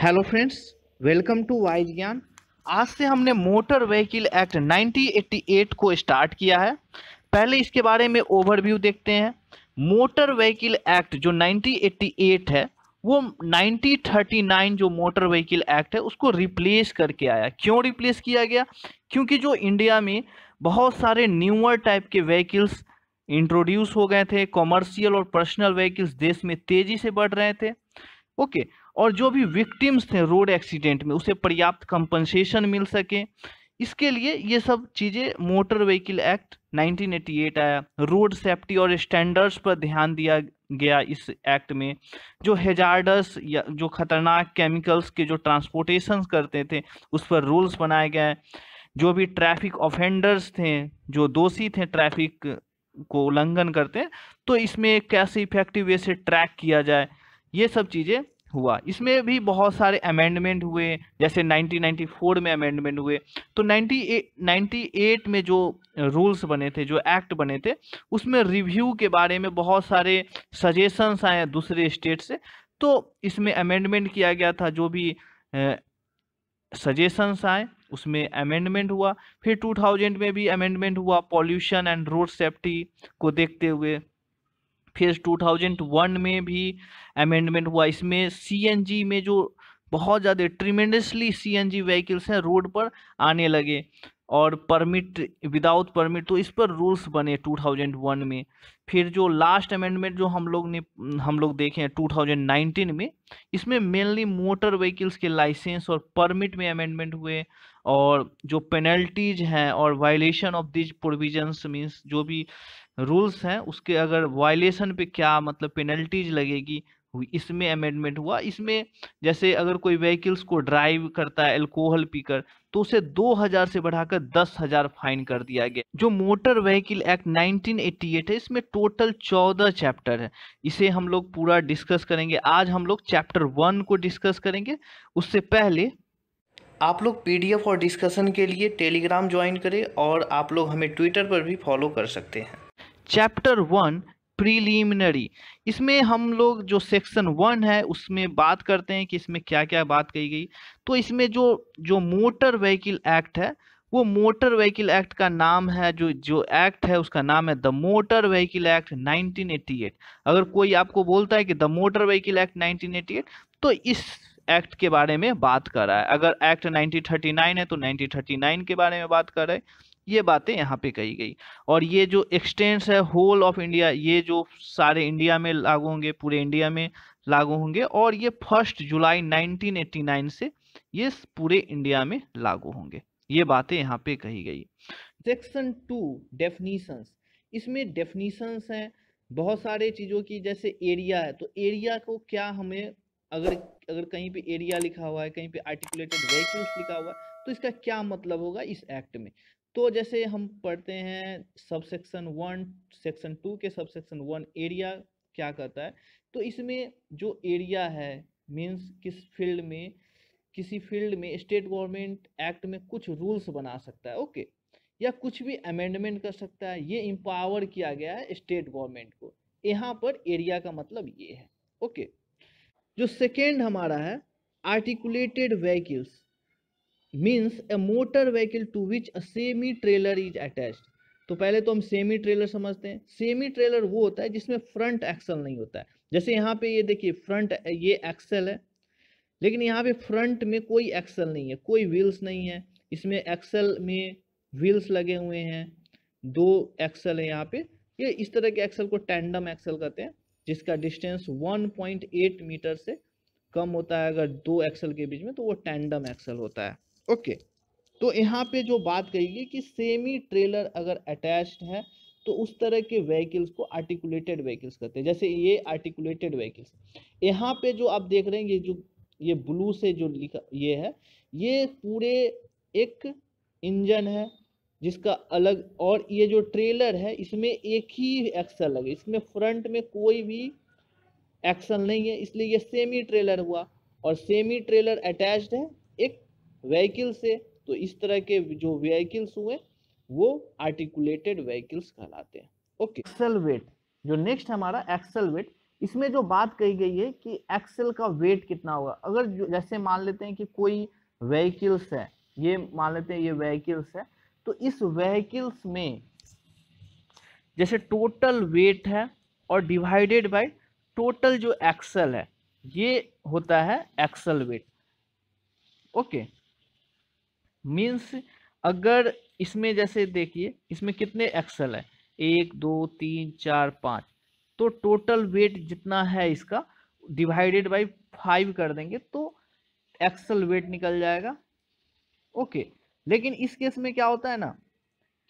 Hello friends welcome to wise Gyan आज से हमने मोटर व्हीकल एक्ट 1988 को स्टार्ट किया है पहले इसके बारे में ओवरव्यू देखते हैं मोटर व्हीकल एक्ट जो 1988 है वो 1939 जो मोटर व्हीकल एक्ट है उसको रिप्लेस करके आया क्यों रिप्लेस किया गया क्योंकि जो इंडिया में बहुत सारे न्यूअर टाइप के व्हीकल्स इंट्रोड्यूस हो गए थे कॉमर्शियल और पर्सनल व्हीकल्स देश में तेज़ी से बढ़ रहे थे ओके okay, और जो भी विक्टिम्स थे रोड एक्सीडेंट में उसे पर्याप्त कंपनसेशन मिल सके इसके लिए ये सब चीज़ें मोटर व्हीकल एक्ट 1988 आया रोड सेफ्टी और स्टैंडर्ड्स पर ध्यान दिया गया इस एक्ट में जो हेजार्डस या जो खतरनाक केमिकल्स के जो ट्रांसपोर्टेशन करते थे उस पर रूल्स बनाए गए जो भी ट्रैफिक ऑफेंडर्स थे जो दोषी थे ट्रैफिक को उल्लंघन करते तो इसमें कैसे इफेक्टिव वे से ट्रैक किया जाए ये सब चीज़ें हुआ इसमें भी बहुत सारे अमेंडमेंट हुए जैसे 1994 में अमेंडमेंट हुए तो 98 98 में जो रूल्स बने थे जो एक्ट बने थे उसमें रिव्यू के बारे में बहुत सारे सजेशंस आए दूसरे स्टेट से तो इसमें अमेंडमेंट किया गया था जो भी सजेशंस आए उसमें अमेंडमेंट हुआ फिर 2000 में भी अमेंडमेंट हुआ पॉल्यूशन एंड रोड सेफ्टी को देखते हुए फेज 2001 में भी अमेंडमेंट हुआ इसमें सीएनजी में जो बहुत ज़्यादा ट्रीमेंडसली सीएनजी व्हीकल्स हैं रोड पर आने लगे और परमिट विदाउट परमिट तो इस पर रूल्स बने 2001 में फिर जो लास्ट अमेंडमेंट जो हम लोग ने हम लोग देखे हैं नाइनटीन में इसमें मेनली मोटर व्हीकल्स के लाइसेंस और परमिट में अमेंडमेंट हुए और जो पेनल्टीज हैं और violation of these provisions means जो भी रूल्स हैं उसके अगर वायलेशन पे क्या मतलब पेनल्टीज लगेगी इसमें अमेंडमेंट हुआ इसमें जैसे अगर कोई व्हीकल्स को ड्राइव करता है एल्कोहल पीकर तो उसे 2000 से बढ़ाकर 10000 फाइन कर दिया गया जो मोटर व्हीकल एक्ट 1988 है इसमें टोटल 14 चैप्टर है इसे हम लोग पूरा डिस्कस करेंगे आज हम लोग चैप्टर वन को डिस्कस करेंगे उससे पहले आप लोग पीडीएफ और डिस्कशन के लिए टेलीग्राम ज्वाइन करें और आप लोग हमें ट्विटर पर भी फॉलो कर सकते हैं चैप्टर वन प्रीलिमिनरी इसमें हम लोग जो सेक्शन वन है उसमें बात करते हैं कि इसमें क्या क्या बात कही गई तो इसमें जो जो मोटर व्हीकल एक्ट है वो मोटर व्हीकल एक्ट का नाम है जो जो एक्ट है उसका नाम है द मोटर व्हीकल एक्ट 1988 अगर कोई आपको बोलता है कि द मोटर व्हीकल एक्ट 1988 तो इस एक्ट के बारे में बात कर रहा है अगर एक्ट 1939 है तो 1939 के बारे में बात कर रहा है ये बातें यहाँ पे कही गई और ये जो एक्सटेंस है होल ऑफ इंडिया ये जो सारे इंडिया में लागू होंगे पूरे इंडिया में लागू होंगे और ये फर्स्ट जुलाई 1989 से ये पूरे इंडिया में लागू होंगे ये बातें यहाँ पे कही गई सेक्शन टू डेफिनीसन्स इसमें डेफिनीशंस हैं बहुत सारे चीज़ों की जैसे एरिया है तो एरिया को क्या हमें अगर अगर कहीं पे एरिया लिखा हुआ है कहीं पे आर्टिकुलेटेड व्हीकल्स लिखा हुआ है तो इसका क्या मतलब होगा इस एक्ट में तो जैसे हम पढ़ते हैं sub section one section two के सब सेक्शन वन एरिया क्या कहता है तो इसमें जो एरिया है मीन्स किस फील्ड में किसी फील्ड में स्टेट गवर्नमेंट एक्ट में कुछ रूल्स बना सकता है ओके या कुछ भी अमेंडमेंट कर सकता है ये इम्पावर किया गया है स्टेट गवर्नमेंट को यहाँ पर एरिया का मतलब ये है ओके जो सेकेंड हमारा है articulated vehicles means a motor vehicle to which a semi trailer is attached तो पहले तो हम सेमी ट्रेलर समझते हैं सेमी ट्रेलर वो होता है जिसमें फ्रंट एक्सल नहीं होता है जैसे यहाँ पे ये देखिए फ्रंट ये एक्सल है लेकिन यहाँ पे फ्रंट में कोई एक्सल नहीं है कोई व्हील्स नहीं है इसमें एक्सल में व्हील्स लगे हुए हैं दो एक्सल है यहाँ पे ये इस तरह के एक्सल को टैंडम एक्सल कहते हैं जिसका डिस्टेंस 1.8 मीटर से कम होता है अगर दो एक्सल के बीच में तो वो टैंडम एक्सल होता है ओके तो यहाँ पे जो बात कही कि सेमी ट्रेलर अगर अटैच्ड है तो उस तरह के व्हीकल्स को आर्टिकुलेटेड व्हीकल्स कहते हैं जैसे ये आर्टिकुलेटेड व्हीकल्स यहाँ पे जो आप देख रहे हैं ये जो ये ब्लू से जो लिखा ये है ये पूरे एक इंजन है जिसका अलग और ये जो ट्रेलर है इसमें एक ही एक्सल लगे इसमें फ्रंट में कोई भी एक्सल नहीं है इसलिए ये सेमी ट्रेलर हुआ और सेमी ट्रेलर अटैच्ड है एक व्हीकल से तो इस तरह के जो व्हीकल्स हुए वो आर्टिकुलेटेड व्हीकल्स कहलाते हैं ओके एक्सल वेट जो नेक्स्ट हमारा एक्सल वेट इसमें जो बात कही गई है कि एक्सल का वेट कितना होगा अगर जैसे मान लेते हैं कि कोई व्हीकल्स है ये मान लेते हैं ये व्हीकल्स है तो इस व्हीकल्स में जैसे टोटल वेट है और डिवाइडेड बाय टोटल जो एक्सल है ये होता है एक्सल वेट ओके मीन्स अगर इसमें जैसे देखिए इसमें कितने एक्सल है एक दो तीन चार पाँच तो टोटल वेट जितना है इसका डिवाइडेड बाई फाइव कर देंगे तो एक्सल वेट निकल जाएगा ओके okay. लेकिन इस केस में क्या होता है ना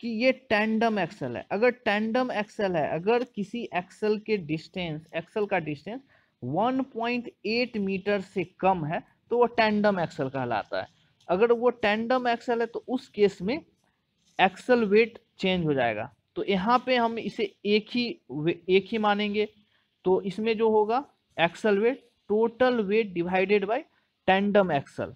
कि ये टैंडम एक्सल है अगर टैंडम एक्सल है अगर किसी एक्सल के डिस्टेंस एक्सल का डिस्टेंस 1.8 मीटर से कम है तो वो टैंडम एक्सल कहलाता है अगर वो टैंडम एक्सल है तो उस केस में एक्सल वेट चेंज हो जाएगा तो यहाँ पे हम इसे एक ही एक ही मानेंगे तो इसमें जो होगा axle weight total weight divided by tandem axle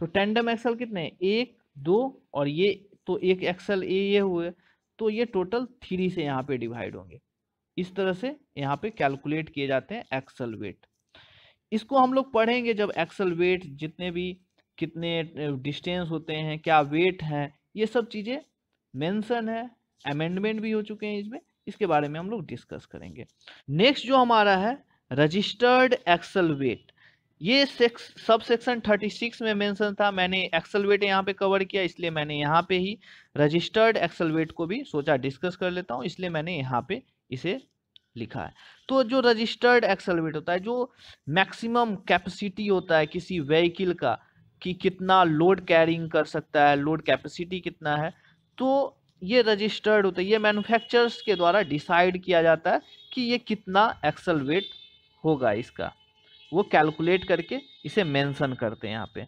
तो टैंडम एक्सल कितने एक दो और ये तो एक एक्सल ए ये हुए तो ये टोटल थ्री से यहाँ पे डिवाइड होंगे इस तरह से यहाँ पे कैलकुलेट किए जाते हैं एक्सल वेट इसको हम लोग पढ़ेंगे जब एक्सल वेट जितने भी कितने डिस्टेंस होते हैं क्या वेट हैं ये सब चीज़ें मेंशन है अमेंडमेंट भी हो चुके हैं इसमें इसके बारे में हम लोग डिस्कस करेंगे नेक्स्ट जो हमारा है रजिस्टर्ड एक्सल वेट ये सब सेक्शन 36 में मेंशन था मैंने एक्सलवेट यहाँ पे कवर किया इसलिए मैंने यहाँ पे ही रजिस्टर्ड एक्सलवेट को भी सोचा डिस्कस कर लेता हूँ इसलिए मैंने यहाँ पे इसे लिखा है तो जो रजिस्टर्ड एक्सलवेट होता है जो मैक्सिमम कैपेसिटी होता है किसी व्हीकिल का कि कितना लोड कैरिंग कर सकता है लोड कैपेसिटी कितना है तो ये रजिस्टर्ड होता है ये मैनुफैक्चरर्स के द्वारा डिसाइड किया जाता है कि ये कितना एक्सलवेट होगा इसका वो कैलकुलेट करके इसे मेंशन करते हैं यहाँ पे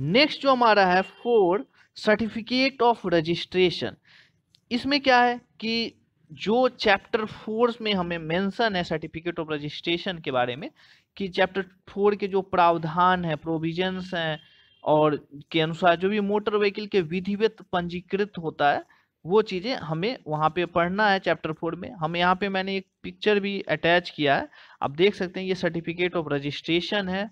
नेक्स्ट जो हमारा है फोर सर्टिफिकेट ऑफ रजिस्ट्रेशन इसमें क्या है कि जो चैप्टर फोर में हमें मेंशन है सर्टिफिकेट ऑफ रजिस्ट्रेशन के बारे में कि चैप्टर फोर के जो प्रावधान है प्रोविजंस हैं और के अनुसार जो भी मोटर व्हीकल के विधिवत पंजीकृत होता है वो चीज़ें हमें वहाँ पे पढ़ना है चैप्टर फोर में हम यहाँ पे मैंने एक पिक्चर भी अटैच किया है आप देख सकते हैं ये सर्टिफिकेट ऑफ रजिस्ट्रेशन है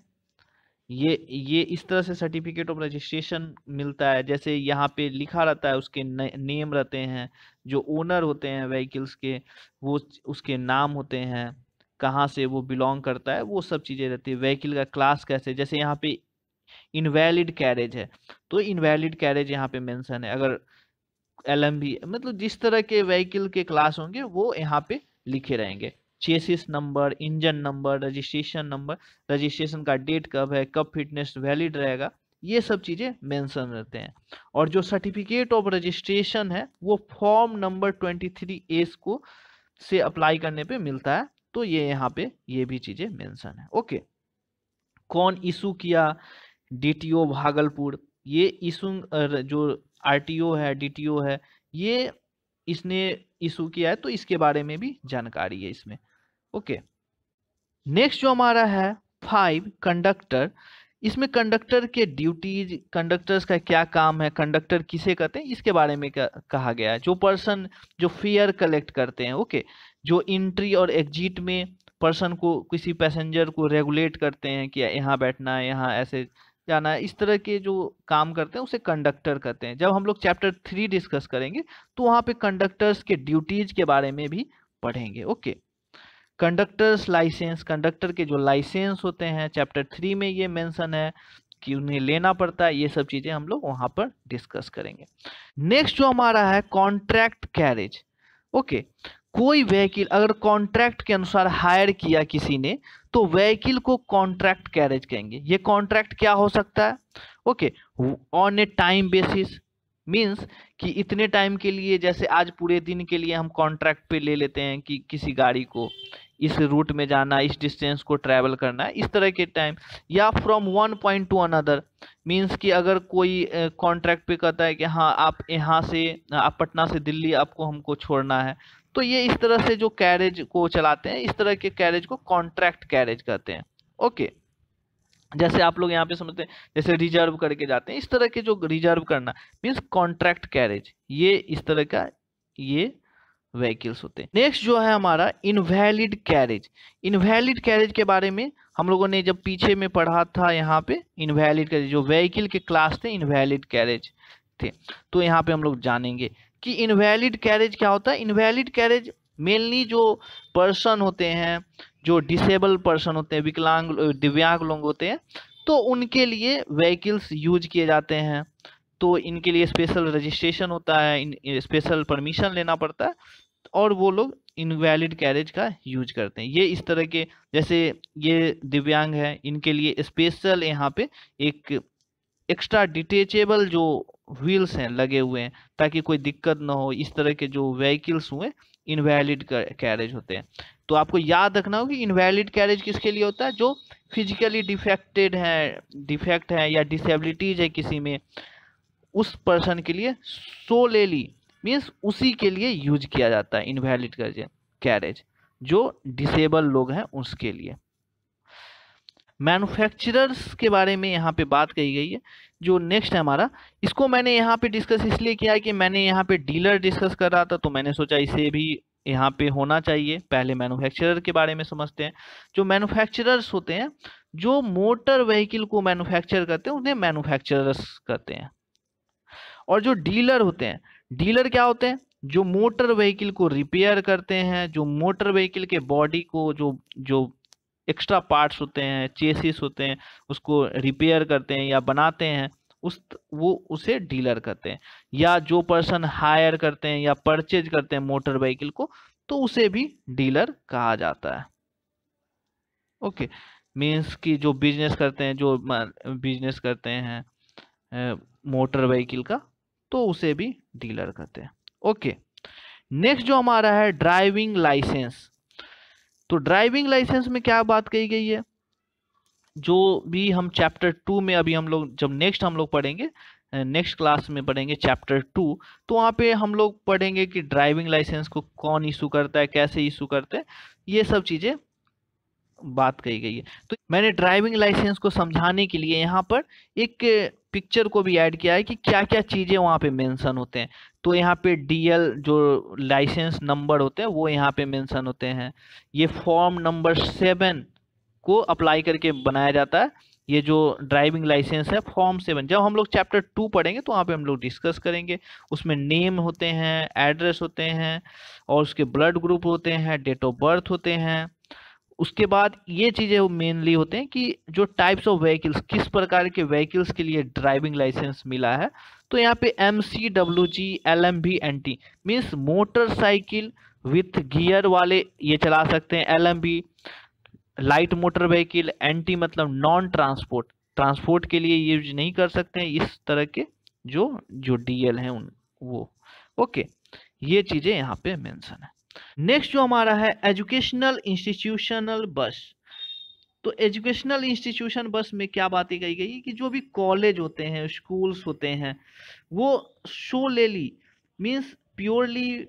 ये ये इस तरह से सर्टिफिकेट ऑफ रजिस्ट्रेशन मिलता है जैसे यहाँ पे लिखा रहता है उसके नेम रहते हैं जो ओनर होते हैं व्हीकल्स के वो उसके नाम होते हैं कहाँ से वो बिलोंग करता है वो सब चीज़ें रहती है व्हीकल का क्लास कैसे जैसे यहाँ पे इनवैलिड कैरेज है तो इनवैलिड कैरेज यहाँ पे मेंशन है अगर एल मतलब जिस तरह के व्हीकल के क्लास होंगे वो यहाँ पे लिखे रहेंगे chassis number engine number registration number registration का डेट कब है कब फिटनेस वैलिड रहेगा ये सब चीज़ें मेंशन रहते हैं और जो सर्टिफिकेट ऑफ रजिस्ट्रेशन है वो form number twenty three S को से अप्लाई करने पे मिलता है तो ये यहाँ पे ये भी चीज़ें मेंशन है ओके कौन इशू किया डी भागलपुर ये इशू जो आरटीओ है डीटीओ है ये इसने इशू किया है तो इसके बारे में भी जानकारी है इसमें ओके नेक्स्ट जो हमारा है फाइव कंडक्टर इसमें कंडक्टर के ड्यूटीज कंडक्टर्स का क्या काम है कंडक्टर किसे कहते हैं इसके बारे में कहा गया है जो पर्सन जो फेयर कलेक्ट करते हैं ओके जो इंट्री और एग्जिट में पर्सन को किसी पैसेंजर को रेगुलेट करते हैं कि यहाँ बैठना है यहाँ ऐसे जाना है इस तरह के जो काम करते हैं उसे कंडक्टर कहते हैं जब हम लोग चैप्टर थ्री डिस्कस करेंगे तो वहाँ पे कंडक्टर्स के ड्यूटीज के बारे में भी पढ़ेंगे ओके कंडक्टर्स लाइसेंस कंडक्टर के जो लाइसेंस होते हैं चैप्टर थ्री में ये मेंशन है कि उन्हें लेना पड़ता है ये सब चीज़ें हम लोग वहाँ पर डिस्कस करेंगे नेक्स्ट जो हमारा है कॉन्ट्रैक्ट कैरेज ओके कोई व्हीकिल अगर कॉन्ट्रैक्ट के अनुसार हायर किया किसी ने तो व्हीकिल को कॉन्ट्रैक्ट कैरेज कहेंगे ये कॉन्ट्रैक्ट क्या हो सकता है okay on a time basis means कि इतने टाइम के लिए जैसे आज पूरे दिन के लिए हम कॉन्ट्रैक्ट पे ले लेते हैं कि किसी गाड़ी को इस रूट में जाना इस डिस्टेंस को ट्रैवल करना इस तरह के टाइम या from one point to another means कि अगर कोई कॉन्ट्रैक्ट पे कहता है कि हाँ आप यहाँ से आप पटना से दिल्ली आपको हमको छोड़ना है तो ये इस तरह से जो कैरेज को चलाते हैं इस तरह के कैरेज को कॉन्ट्रैक्ट कैरेज कहते हैं ओके जैसे आप लोग यहाँ पे समझते हैं जैसे रिजर्व करके जाते हैं इस तरह के जो रिजर्व करना मीन्स कॉन्ट्रैक्ट कैरेज ये इस तरह का ये व्हीकल्स होते हैं नेक्स्ट जो है हमारा इनवैलिड कैरेज इनवैलिड कैरेज के बारे में हम लोगों ने जब पीछे में पढ़ा था यहाँ पे इनवैलिड कैरेज जो व्हीकल के क्लास थे इनवैलिड कैरेज थे तो यहाँ पे हम लोग जानेंगे कि इनवैलिड कैरेज क्या होता है इनवैलिड कैरेज मेनली जो पर्सन होते हैं जो डिसेबल पर्सन होते हैं विकलांग दिव्यांग लोग होते हैं तो उनके लिए व्हीकल्स यूज किए जाते हैं तो इनके लिए स्पेशल रजिस्ट्रेशन होता है इन स्पेशल परमिशन लेना पड़ता है और वो लोग इनवैलिड कैरेज का यूज करते हैं ये इस तरह के जैसे ये दिव्यांग है इनके लिए स्पेशल यहाँ पे एक एक्स्ट्रा डिटेचेबल जो व्हील्स हैं लगे हुए हैं ताकि कोई दिक्कत ना हो इस तरह के जो व्हीकल्स हुए इनवैलिड कैरेज होते हैं तो आपको याद रखना होगा कि इनवैलिड कैरेज किसके लिए होता है जो फिजिकली डिफेक्टेड है डिफेक्ट है या डिसेबिलिटीज है किसी में उस पर्सन के लिए सोलेली मीन्स उसी के लिए यूज किया जाता है इनवैलिड कैरेज जो डिसेबल लोग हैं उसके लिए मैनुफैक्चरर्स के बारे में यहाँ पे बात कही गई है जो नेक्स्ट है हमारा इसको मैंने यहाँ पे डिस्कस इसलिए किया है कि मैंने यहाँ पे डीलर डिस्कस कर रहा था तो मैंने सोचा इसे भी यहाँ पे होना चाहिए पहले मैन्युफैक्चरर के बारे में समझते हैं जो मैनुफैक्चरर्स होते हैं जो मोटर व्हीकल को मैनुफैक्चर करते हैं उन्हें मैनुफैक्चरर्स करते हैं और जो डीलर होते हैं डीलर क्या होते हैं जो मोटर व्हीकल को रिपेयर करते हैं जो मोटर व्हीकल के बॉडी को जो जो एक्स्ट्रा पार्ट्स होते हैं चेसिस होते हैं उसको रिपेयर करते हैं या बनाते हैं उस वो उसे डीलर करते हैं या जो पर्सन हायर करते हैं या परचेज करते हैं मोटर व्हीकल को तो उसे भी डीलर कहा जाता है ओके मीन्स कि जो बिजनेस करते हैं जो बिजनेस करते हैं मोटर व्हीकल का तो उसे भी डीलर कहते हैं ओके नेक्स्ट जो हमारा है ड्राइविंग लाइसेंस तो ड्राइविंग लाइसेंस में क्या बात कही गई है जो भी हम चैप्टर टू में अभी हम लोग जब नेक्स्ट हम लोग पढ़ेंगे नेक्स्ट क्लास में पढ़ेंगे चैप्टर टू तो वहाँ पे हम लोग पढ़ेंगे कि ड्राइविंग लाइसेंस को कौन इशू करता है कैसे इशू करते हैं ये सब चीज़ें बात कही गई है तो मैंने ड्राइविंग लाइसेंस को समझाने के लिए यहाँ पर एक पिक्चर को भी ऐड किया है कि क्या क्या चीज़ें वहाँ पे मेंशन होते हैं तो यहाँ पे डीएल जो लाइसेंस नंबर होते हैं वो यहाँ पे मेंशन होते हैं ये फॉर्म नंबर सेवन को अप्लाई करके बनाया जाता है ये जो ड्राइविंग लाइसेंस है फॉर्म सेवन जब हम लोग चैप्टर टू पढ़ेंगे तो वहाँ पे हम लोग डिस्कस करेंगे उसमें नेम होते हैं एड्रेस होते हैं और उसके ब्लड ग्रुप होते हैं डेट ऑफ बर्थ होते हैं उसके बाद ये चीज़ें मेनली होते हैं कि जो टाइप्स ऑफ व्हीकल्स किस प्रकार के व्हीकल्स के लिए ड्राइविंग लाइसेंस मिला है तो यहाँ पे M C W G L M B N T means motorcycle with gear वाले ये चला सकते हैं L M B light motor vehicle N T मतलब नॉन ट्रांसपोर्ट ट्रांसपोर्ट के लिए यूज नहीं कर सकते हैं इस तरह के जो जो डी एल हैं उन वो ओके ये चीज़ें यहाँ पे मेंशन है नेक्स्ट जो हमारा है एजुकेशनल इंस्टीट्यूशनल बस तो एजुकेशनल इंस्टीट्यूशन बस में क्या बातें कही गई कि जो भी कॉलेज होते हैं स्कूल्स होते हैं वो शो ली मीन्स प्योरली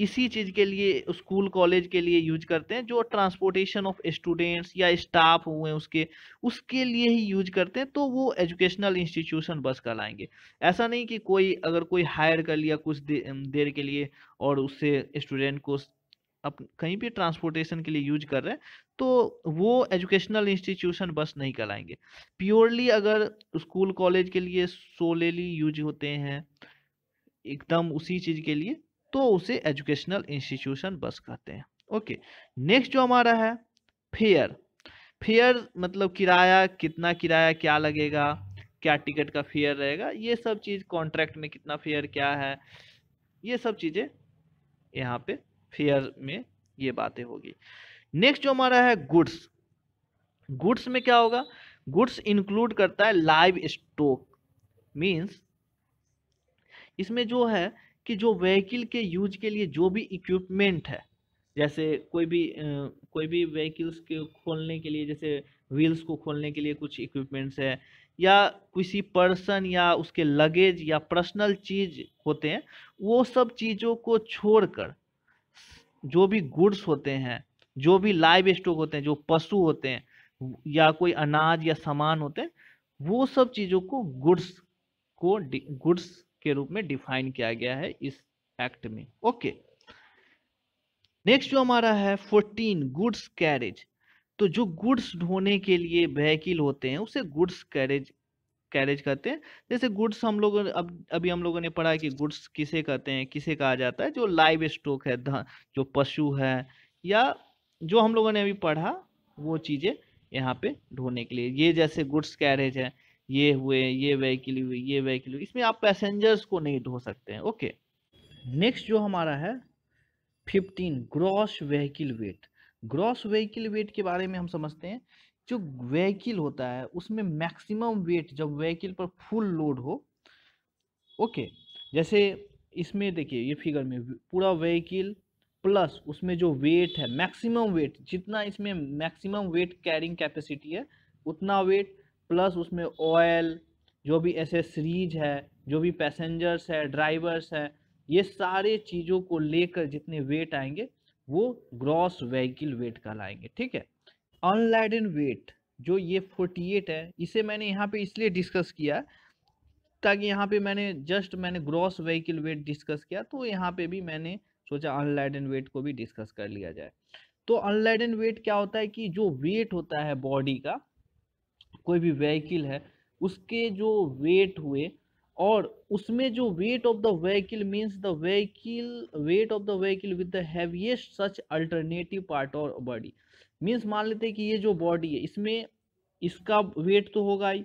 इसी चीज़ के लिए स्कूल कॉलेज के लिए यूज करते हैं जो ट्रांसपोर्टेशन ऑफ स्टूडेंट्स या स्टाफ हुए उसके उसके लिए ही यूज करते हैं तो वो एजुकेशनल इंस्टीट्यूशन बस कहलाएंगे ऐसा नहीं कि कोई अगर कोई हायर कर लिया कुछ दे, देर के लिए और उससे स्टूडेंट को अप कहीं भी ट्रांसपोर्टेशन के लिए यूज कर रहे हैं तो वो एजुकेशनल इंस्टीट्यूशन बस नहीं कराएंगे प्योरली अगर स्कूल कॉलेज के लिए सोलेली यूज होते हैं एकदम उसी चीज़ के लिए तो उसे एजुकेशनल इंस्टीट्यूशन बस कहते हैं ओके नेक्स्ट जो हमारा है फेयर फेयर मतलब किराया कितना किराया क्या लगेगा क्या टिकट का फेयर रहेगा ये सब चीज़ कॉन्ट्रैक्ट में कितना फेयर क्या है ये सब चीज़ें यहाँ पे फेयर में ये बातें होगी नेक्स्ट जो हमारा है गुड्स गुड्स में क्या होगा गुड्स इंक्लूड करता है लाइव स्टोक मीन्स इसमें जो है कि जो व्हीकल के यूज के लिए जो भी इक्विपमेंट है जैसे कोई भी कोई भी व्हीकल्स के खोलने के लिए जैसे व्हील्स को खोलने के लिए कुछ इक्विपमेंट्स है या किसी पर्सन या उसके लगेज या पर्सनल चीज होते हैं वो सब चीज़ों को छोड़कर जो भी गुड्स होते हैं जो भी लाइव स्टॉक होते हैं जो पशु होते हैं या कोई अनाज या सामान होते हैं वो सब चीज़ों को गुड्स को गुड्स के रूप में डिफाइन किया गया है इस एक्ट में ओके नेक्स्ट जो हमारा है फोर्टीन गुड्स कैरेज तो जो गुड्स ढोने के लिए वहकिल होते हैं उसे गुड्स कैरेज कैरेज कहते हैं जैसे गुड्स हम लोग अब अभी हम लोगों ने पढ़ा कि गुड्स किसे कहते हैं किसे कहा जाता है जो लाइव स्टॉक है जो पशु है या जो हम लोगों ने अभी पढ़ा वो चीज़ें यहाँ पे ढोने के लिए ये जैसे गुड्स कैरेज है ये हुए ये व्हीकिल हुए ये व्हीकिल हुए इसमें आप पैसेंजर्स को नहीं ढो सकते हैं ओके नेक्स्ट जो हमारा है fifteen gross vehicle weight gross vehicle weight के बारे में हम समझते हैं जो व्हीकल होता है उसमें मैक्सिमम वेट जब व्हीकल पर फुल लोड हो ओके जैसे इसमें देखिए ये फिगर में पूरा व्हीकल प्लस उसमें जो वेट है मैक्सिमम वेट जितना इसमें मैक्सिमम वेट कैरिंग कैपेसिटी है उतना वेट प्लस उसमें ऑयल जो भी एसेसरीज है जो भी पैसेंजर्स है ड्राइवर्स है ये सारे चीज़ों को लेकर जितने वेट आएंगे वो ग्रॉस व्हीकिल वेट कहलाएंगे ठीक है अनलाइडन वेट जो ये 48 है इसे मैंने यहाँ पे इसलिए डिस्कस किया ताकि यहाँ पे मैंने जस्ट मैंने ग्रॉस व्हीकल वेट डिस्कस किया तो यहाँ पे भी मैंने सोचा अनलाइडन वेट को भी डिस्कस कर लिया जाए तो अनलाइडन वेट क्या होता है कि जो वेट होता है बॉडी का कोई भी व्हीकल है उसके जो वेट हुए और उसमें जो weight of the vehicle means the vehicle weight of the vehicle with the heaviest such alternative part of body means मान लेते हैं कि ये जो बॉडी है इसमें इसका वेट तो होगा ही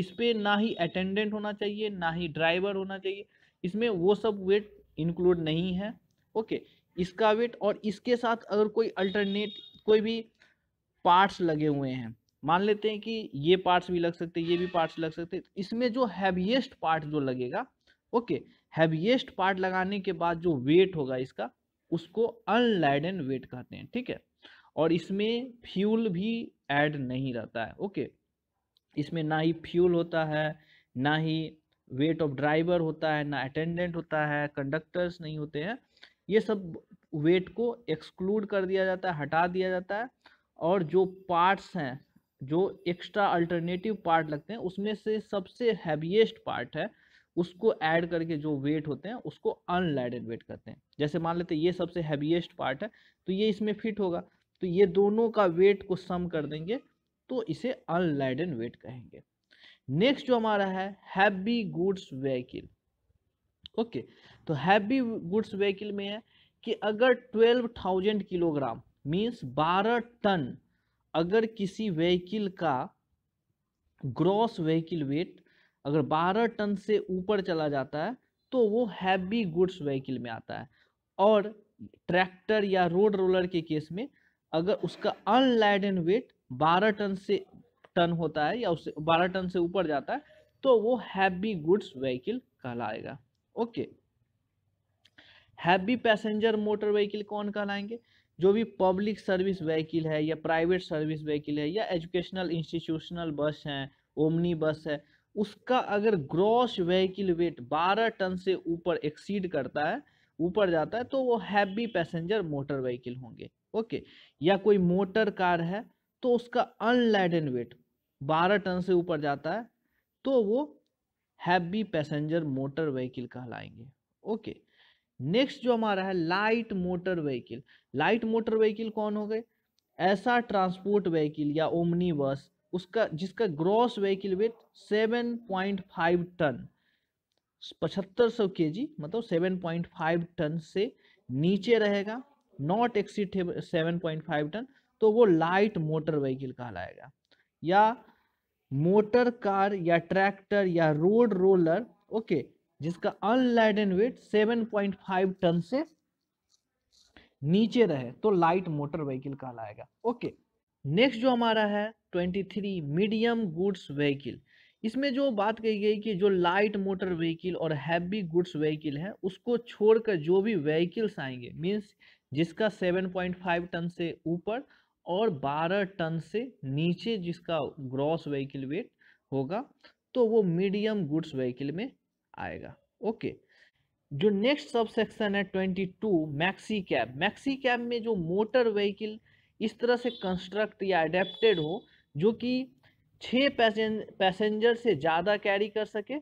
इस पर ना ही अटेंडेंट होना चाहिए ना ही ड्राइवर होना चाहिए इसमें वो सब वेट इंक्लूड नहीं है ओके इसका वेट और इसके साथ अगर कोई अल्टरनेट कोई भी पार्ट्स लगे हुए हैं मान लेते हैं कि ये पार्ट्स भी लग सकते हैं ये भी पार्ट्स लग सकते हैं इसमें जो हैवीएस्ट पार्ट जो लगेगा ओके हैवीएस्ट पार्ट लगाने के बाद जो वेट होगा इसका उसको अनलाइडन वेट कहते हैं ठीक है और इसमें फ्यूल भी ऐड नहीं रहता है ओके इसमें ना ही फ्यूल होता है ना ही वेट ऑफ ड्राइवर होता है ना अटेंडेंट होता है कंडक्टर्स नहीं होते हैं ये सब वेट को एक्सक्लूड कर दिया जाता है हटा दिया जाता है और जो पार्ट्स हैं जो एक्स्ट्रा अल्टरनेटिव पार्ट लगते हैं उसमें से सबसे हैवीएस्ट पार्ट है उसको ऐड करके जो वेट होते हैं उसको अनलाइडेड वेट करते हैं जैसे मान लेते हैं ये सबसे हैवीएस्ट पार्ट है तो ये इसमें फिट होगा तो ये दोनों का वेट को सम कर देंगे तो इसे अनलाइडन वेट कहेंगे नेक्स्ट जो हमारा है हैवी गुड्स व्हीकिल ओके तो हैवी गुड्स व्हीकिल में है कि अगर 12,000 किलोग्राम मीन्स 12 टन अगर किसी व्हीकिल का ग्रॉस व्हीकिल वेट अगर 12 टन से ऊपर चला जाता है तो वो हैवी गुड्स व्हीकिल में आता है और ट्रैक्टर या रोड रोलर के केस में अगर उसका अनलाइडन वेट 12 टन से टन होता है या उससे 12 टन से ऊपर जाता है तो वो हैवी गुड्स व्हीकल कहलाएगा okay heavy passenger motor vehicle कौन कहलाएंगे जो भी पब्लिक सर्विस व्हीकल है या प्राइवेट सर्विस व्हीकल है या एजुकेशनल इंस्टीट्यूशनल बस हैं ओमनी बस है उसका अगर ग्रॉस व्हीकल वेट 12 टन से ऊपर एक्सीड करता है ऊपर जाता है तो वो हैवी पैसेंजर मोटर व्हीकल होंगे ओके या कोई मोटर कार है तो उसका अनलाइडन वेट बारह टन से ऊपर जाता है तो वो हैवी पैसेंजर मोटर व्हीकिल कहलाएंगे ओके नेक्स्ट जो हमारा है light motor vehicle light motor vehicle कौन हो गए ऐसा ट्रांसपोर्ट व्हीकिल या ओमनी बस उसका जिसका ग्रॉस व्हीकल वेट 7.5 टन पचहत्तर सौ के जी मतलब 7.5 टन से नीचे रहेगा not exceed seven point five ton तो वो लाइट मोटर व्हीकल कहलाएगा या मोटर कार या ट्रैक्टर या रोड रोलर ओके जिसका unladen weight seven point five ton से नीचे रहे तो लाइट मोटर व्हीकल कहलाएगा ओके नेक्स्ट जो हमारा है twenty three medium goods vehicle इसमें जो बात कही गई कि जो लाइट मोटर व्हीकल और हैवी गुड्स व्हीकल है उसको छोड़कर जो भी व्हीकल्स आएंगे मींस जिसका 7.5 टन से ऊपर और 12 टन से नीचे जिसका ग्रॉस व्हीकल वेट होगा तो वो मीडियम गुड्स व्हीकल में आएगा ओके जो नेक्स्ट सब सेक्शन है 22 मैक्सी कैब मैक्सी कैब में जो मोटर व्हीकल इस तरह से कंस्ट्रक्ट या अडेप्टेड हो जो कि छः पैसेंजर से ज़्यादा कैरी कर सके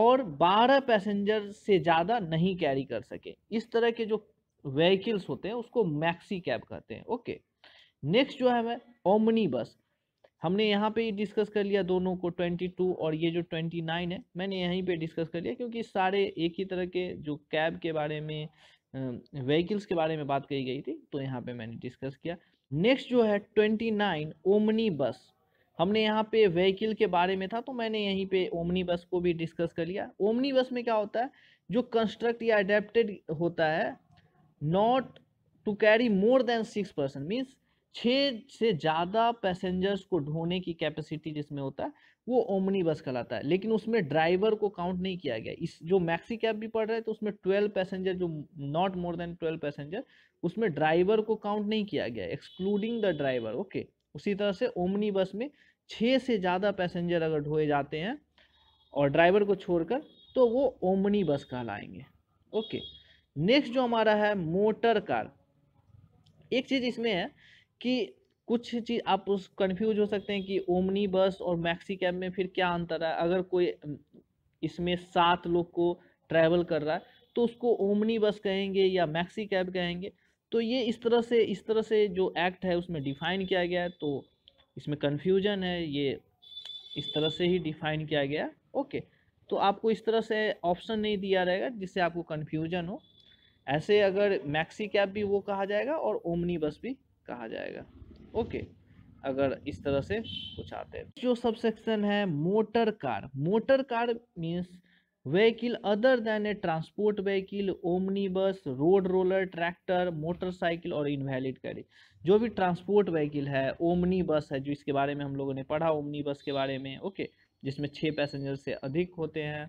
और 12 पैसेंजर से ज़्यादा नहीं कैरी कर सके इस तरह के जो व्हीकल्स होते हैं उसको मैक्सी कैब कहते हैं ओके नेक्स्ट जो है हमें ओमनी बस हमने यहाँ पे डिस्कस कर लिया दोनों को 22 और ये जो 29 है मैंने यहीं पे डिस्कस कर लिया क्योंकि सारे एक ही तरह के जो कैब के बारे में व्हीकल्स के बारे में बात कही गई थी तो यहाँ पे मैंने डिस्कस किया नेक्स्ट जो है 29 ओमनी बस हमने यहाँ पे व्हीकल के बारे में था तो मैंने यहीं पे ओमनी बस को भी डिस्कस कर लिया ओमनी बस में क्या होता है जो कंस्ट्रक्ट या अडेप्टेड होता है not to carry more than six person means छः से ज़्यादा पैसेंजर्स को ढोने की कैपेसिटी जिसमें होता है वो ओमनी बस कहलाता है लेकिन उसमें ड्राइवर को काउंट नहीं किया गया इस जो मैक्सी कैब भी पड़ रहे है तो उसमें ट्वेल्व पैसेंजर जो not more than twelve passenger उसमें ड्राइवर को काउंट नहीं किया गया एक्सक्लूडिंग द ड्राइवर ओके उसी तरह से ओमनी बस में छः से ज़्यादा पैसेंजर अगर ढोए जाते हैं और ड्राइवर को छोड़कर तो वो ओमनी बस कहलाएंगे ओके नेक्स्ट जो हमारा है मोटर कार एक चीज़ इसमें है कि कुछ चीज़ आप उस कन्फ्यूज हो सकते हैं कि ओमनी बस और मैक्सी कैब में फिर क्या अंतर है अगर कोई इसमें सात लोग को ट्रैवल कर रहा है तो उसको ओमनी बस कहेंगे या मैक्सी कैब कहेंगे तो ये इस तरह से इस तरह से जो एक्ट है उसमें डिफ़ाइन किया गया है तो इसमें कन्फ्यूजन है ये इस तरह से ही डिफ़ाइन किया गया ओके तो आपको इस तरह से ऑप्शन नहीं दिया रहेगा जिससे आपको कन्फ्यूजन हो ऐसे अगर मैक्सी कैब भी वो कहा जाएगा और ओमनी बस भी कहा जाएगा ओके अगर इस तरह से कुछ आते हैं जो सबसेक्शन है motor car motor car means vehicle other than a transport vehicle omni bus road roller tractor motorcycle और इनवैलिड कैरी जो भी ट्रांसपोर्ट व्हीकिल है ओमनी बस है जो इसके बारे में हम लोगों ने पढ़ा ओमनी बस के बारे में ओके जिसमें छः पैसेंजर से अधिक होते हैं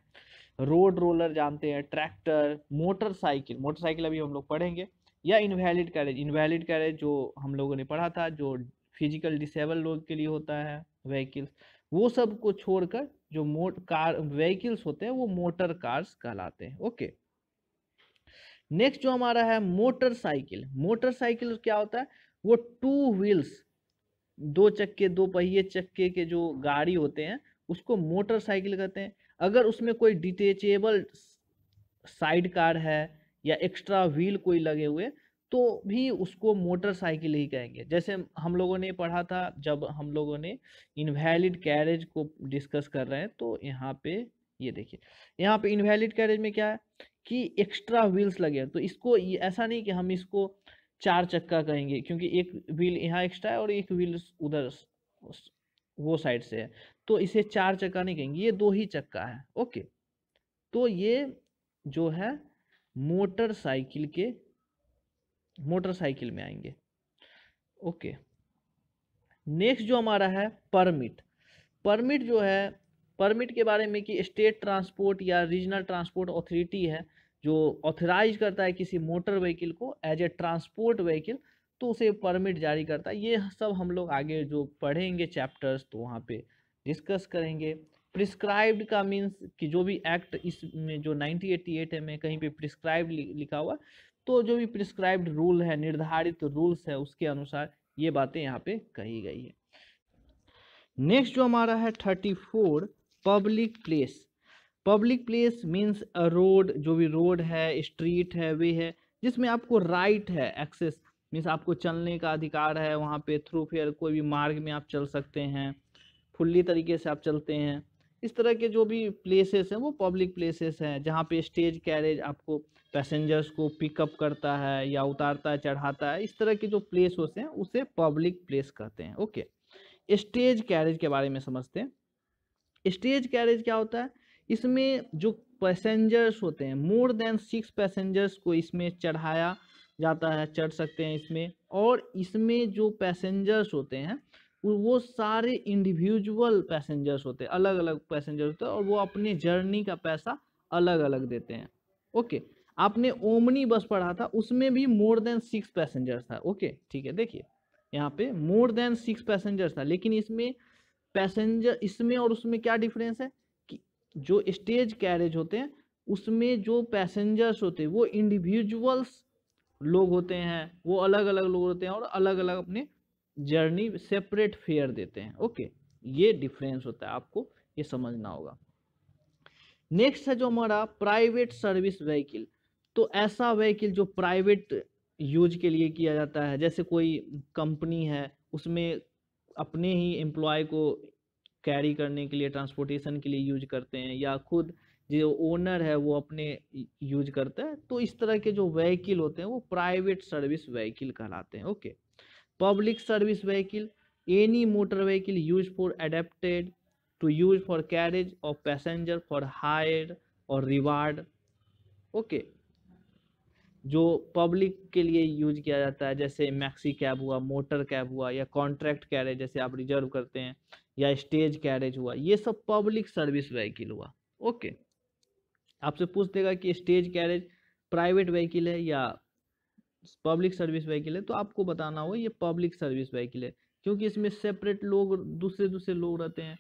रोड रोलर जानते हैं ट्रैक्टर मोटरसाइकिल मोटरसाइकिल अभी हम लोग पढ़ेंगे या इनवैलिड कैरेज इनवैलिड कैरेज जो हम लोगों ने पढ़ा था जो फिजिकल डिसेबल लोग के लिए होता है व्हीकल्स वो सब को छोड़कर जो मोट कार व्हीकल्स होते हैं वो मोटर कार्स कहलाते हैं ओके नेक्स्ट जो हमारा है मोटरसाइकिल मोटरसाइकिल क्या होता है वो टू व्हील्स दो चक्के दो पहिए चक्के के जो गाड़ी होते हैं उसको मोटरसाइकिल कहते हैं अगर उसमें कोई डिटेचेबल साइड कार है या एक्स्ट्रा व्हील कोई लगे हुए तो भी उसको मोटरसाइकिल ही कहेंगे जैसे हम लोगों ने पढ़ा था जब हम लोगों ने इनवैलिड कैरेज को डिस्कस कर रहे हैं तो यहाँ पे ये देखिए यहाँ पे इनवैलिड कैरेज में क्या है कि एक्स्ट्रा व्हील्स लगे हैं तो इसको ऐसा नहीं कि हम इसको चार चक्का कहेंगे क्योंकि एक व्हील यहाँ एक्स्ट्रा है और एक व्हील उधर वो साइड से है तो इसे चार चक्का नहीं कहेंगे ये दो ही चक्का है ओके तो ये जो है मोटरसाइकिल के मोटरसाइकिल में आएंगे ओके नेक्स्ट जो हमारा है परमिट परमिट जो है परमिट के बारे में कि स्टेट ट्रांसपोर्ट या रीजनल ट्रांसपोर्ट अथॉरिटी है जो ऑथराइज करता है किसी मोटर व्हीकल को एज ए ट्रांसपोर्ट व्हीकल तो उसे परमिट जारी करता है ये सब हम लोग आगे जो पढ़ेंगे चैप्टर्स तो वहाँ पे डिस्कस करेंगे प्रिस्क्राइब्ड का मीन्स कि जो भी एक्ट इसमें जो 1988 में कहीं पे प्रिस्क्राइब लिखा हुआ तो जो भी प्रिस्क्राइब्ड रूल है निर्धारित रूल्स है उसके अनुसार ये बातें यहाँ पे कही गई है नेक्स्ट जो हमारा है thirty four public place public place means road जो भी रोड है स्ट्रीट है वे है जिसमें आपको राइट right है एक्सेस मीन्स आपको चलने का अधिकार है वहाँ पे थ्रू फेयर कोई भी मार्ग में आप चल सकते हैं फुल्ली तरीके से आप चलते हैं इस तरह के जो भी प्लेसेस हैं वो पब्लिक प्लेसेस हैं जहाँ पे स्टेज कैरेज आपको पैसेंजर्स को पिकअप करता है या उतारता है चढ़ाता है इस तरह के जो प्लेस होते हैं उसे पब्लिक प्लेस कहते हैं ओके स्टेज कैरेज के बारे में समझते हैं स्टेज कैरेज क्या होता है इसमें जो पैसेंजर्स होते हैं मोर देन सिक्स पैसेंजर्स को इसमें चढ़ाया जाता है चढ़ सकते हैं इसमें और इसमें जो पैसेंजर्स होते हैं वो सारे इंडिविजुअल पैसेंजर्स होते हैं अलग अलग पैसेंजर्स होते हैं और वो अपने जर्नी का पैसा अलग अलग देते हैं ओके आपने ओमनी बस पढ़ा था उसमें भी मोर देन सिक्स पैसेंजर्स था ओके ठीक है देखिए यहाँ पे मोर देन सिक्स पैसेंजर्स था लेकिन इसमें पैसेंजर इसमें और उसमें क्या डिफरेंस है कि जो स्टेज कैरेज होते हैं उसमें जो पैसेंजर्स होते हैं वो इंडिविजुअल्स लोग होते हैं वो अलग अलग लोग होते हैं और अलग अलग अपने जर्नी सेपरेट फेयर देते हैं ओके ये डिफरेंस होता है आपको ये समझना होगा नेक्स्ट है जो हमारा प्राइवेट सर्विस व्हीकल तो ऐसा व्हीकल जो प्राइवेट यूज के लिए किया जाता है जैसे कोई कंपनी है उसमें अपने ही एम्प्लॉय को कैरी करने के लिए ट्रांसपोर्टेशन के लिए यूज करते हैं या खुद जो ओनर है वो अपने यूज करता है तो इस तरह के जो व्हीकिल होते हैं वो प्राइवेट सर्विस व्हीकिल कहलाते हैं okay public service vehicle any motor vehicle use for adapted to use for carriage of passenger for hire और रिवार्ड ओके जो पब्लिक के लिए यूज किया जाता है जैसे मैक्सी कैब हुआ मोटर कैब हुआ या कॉन्ट्रैक्ट कैरेज जैसे आप रिजर्व करते हैं या स्टेज कैरेज हुआ ये सब पब्लिक सर्विस व्हीकिल हुआ ओके okay. आपसे पूछ देगा कि स्टेज कैरेज प्राइवेट व्हीकिल है या पब्लिक सर्विस व्हीकिल है तो आपको बताना हो ये पब्लिक सर्विस व्हीकिल है क्योंकि इसमें सेपरेट लोग दूसरे दूसरे लोग रहते हैं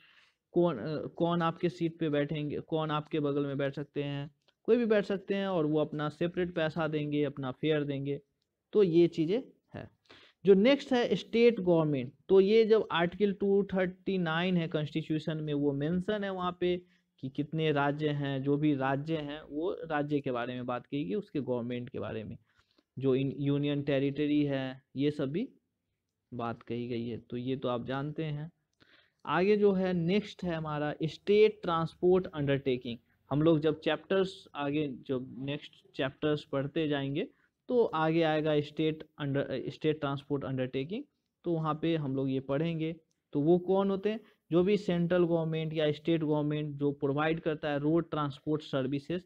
कौन कौन आपके सीट पे बैठेंगे कौन आपके बगल में बैठ सकते हैं कोई भी बैठ सकते हैं और वो अपना सेपरेट पैसा देंगे अपना फेयर देंगे तो ये चीज़ें है जो नेक्स्ट है स्टेट गवर्नमेंट तो ये जब आर्टिकल टू थर्टी नाइन है कॉन्स्टिट्यूशन में वो मेंशन है वहाँ पे कि कितने राज्य हैं जो भी राज्य हैं वो राज्य के बारे में बात की गई उसके गवर्नमेंट के बारे में जो यूनियन टेरिटरी है ये सब भी बात कही गई है तो ये तो आप जानते हैं आगे जो है नेक्स्ट है हमारा स्टेट ट्रांसपोर्ट अंडरटेकिंग हम लोग जब चैप्टर्स आगे जब नेक्स्ट चैप्टर्स पढ़ते जाएंगे तो आगे आएगा state under state transport undertaking तो वहाँ पे हम लोग ये पढ़ेंगे तो वो कौन होते हैं जो भी सेंट्रल गवर्नमेंट या स्टेट गवर्नमेंट जो प्रोवाइड करता है रोड ट्रांसपोर्ट सर्विसेज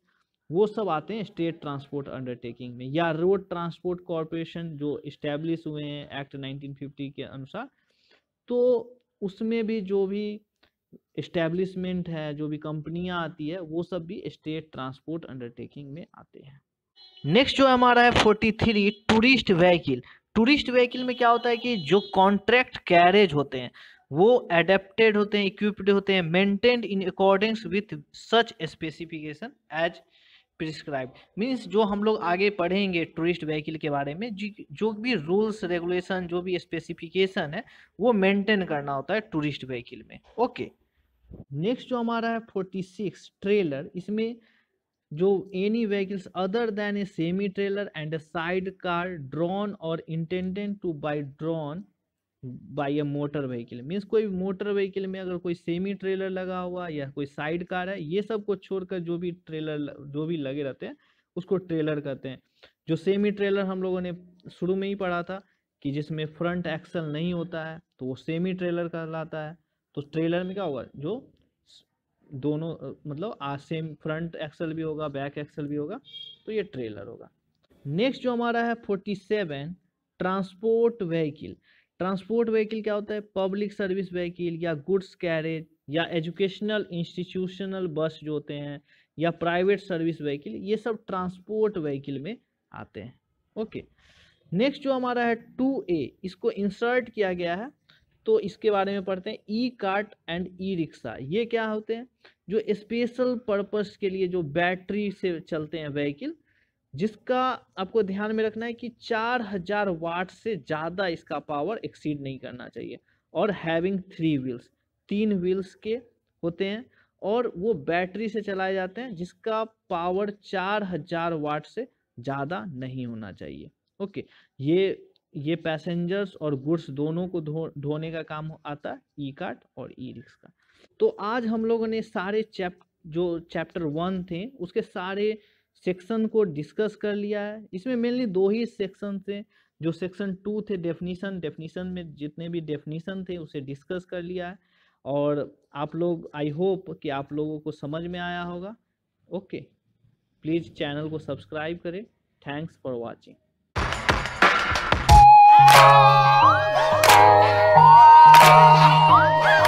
वो सब आते हैं स्टेट ट्रांसपोर्ट अंडरटेकिंग में या रोड ट्रांसपोर्ट कॉरपोरेशन जो इस्टेब्लिश हुए हैं एक्ट 1950 के अनुसार तो उसमें भी जो भी इस्टेब्लिशमेंट है जो भी कंपनियां आती है वो सब भी स्टेट ट्रांसपोर्ट अंडरटेकिंग में आते हैं नेक्स्ट जो हमारा है forty three tourist vehicle tourist vehicle में क्या होता है कि जो कॉन्ट्रैक्ट कैरेज होते हैं वो एडेप्टेड होते हैं इक्विप्ड होते हैं maintained in accordings with such specification as prescribe means जो हम लोग आगे पढ़ेंगे टूरिस्ट व्हीकल के बारे में जो भी रूल्स रेगुलेशन जो भी स्पेसिफिकेशन है वो मेंटेन करना होता है टूरिस्ट व्हीकल में ओके नेक्स्ट जो हमारा है फोर्टी सिक्स ट्रेलर इसमें जो any vehicles other than a semi trailer and a side car drawn और intended to by drawn by a motor vehicle means कोई मोटर व्हीकल में अगर कोई सेमी ट्रेलर लगा हुआ या कोई साइड कार है ये सब को छोड़कर जो भी ट्रेलर जो भी लगे रहते हैं उसको ट्रेलर कहते हैं जो सेमी ट्रेलर हम लोगों ने शुरू में ही पढ़ा था कि जिसमें फ्रंट एक्सल नहीं होता है तो वो सेमी ट्रेलर कहलाता है तो ट्रेलर में क्या होगा जो दोनों मतलब आ सेम फ्रंट एक्सल भी होगा बैक एक्सल भी होगा तो ये ट्रेलर होगा नेक्स्ट जो हमारा है forty seven transport vehicle transport vehicle क्या होता है पब्लिक सर्विस व्हीकल या गुड्स कैरेज या एजुकेशनल इंस्टीट्यूशनल बस जो होते हैं या प्राइवेट सर्विस व्हीकल ये सब ट्रांसपोर्ट व्हीकल में आते हैं ओके नेक्स्ट जो हमारा है टू ए इसको इंसर्ट किया गया है तो इसके बारे में पढ़ते हैं E cart and E rickshaw ये क्या होते हैं जो स्पेशल पर्पस के लिए जो बैटरी से चलते हैं व्हीकल जिसका आपको ध्यान में रखना है कि 4000 वाट से ज़्यादा इसका पावर एक्सीड नहीं करना चाहिए और हैविंग थ्री व्हील्स तीन व्हील्स के होते हैं और वो बैटरी से चलाए जाते हैं जिसका पावर 4000 वाट से ज़्यादा नहीं होना चाहिए ओके ये ये पैसेंजर्स और गुड्स दोनों को ढोने धो, का काम आता है ई कार्ट और ई रिक्स का तो आज हम लोगों ने सारे चैप जो चैप्टर वन थे उसके सारे सेक्शन को डिस्कस कर लिया है इसमें मेनली दो ही सेक्शन थे जो सेक्शन टू थे डेफिनीसन डेफिनेशन में जितने भी डेफिनेशन थे उसे डिस्कस कर लिया है और आप लोग आई होप कि आप लोगों को समझ में आया होगा ओके प्लीज़ चैनल को सब्सक्राइब करें थैंक्स फॉर वॉचिंग Oh,